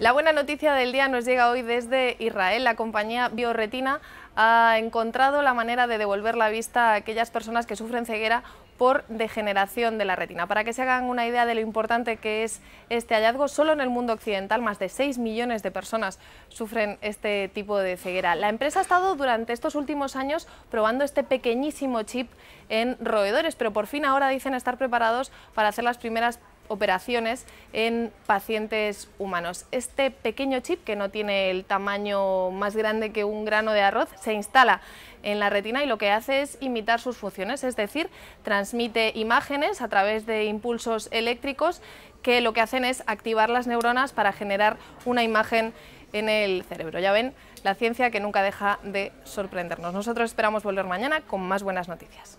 La buena noticia del día nos llega hoy desde Israel. La compañía BioRetina ha encontrado la manera de devolver la vista a aquellas personas que sufren ceguera por degeneración de la retina. Para que se hagan una idea de lo importante que es este hallazgo, solo en el mundo occidental más de 6 millones de personas sufren este tipo de ceguera. La empresa ha estado durante estos últimos años probando este pequeñísimo chip en roedores, pero por fin ahora dicen estar preparados para hacer las primeras operaciones en pacientes humanos. Este pequeño chip, que no tiene el tamaño más grande que un grano de arroz, se instala en la retina y lo que hace es imitar sus funciones, es decir, transmite imágenes a través de impulsos eléctricos que lo que hacen es activar las neuronas para generar una imagen en el cerebro. Ya ven, la ciencia que nunca deja de sorprendernos. Nosotros esperamos volver mañana con más buenas noticias.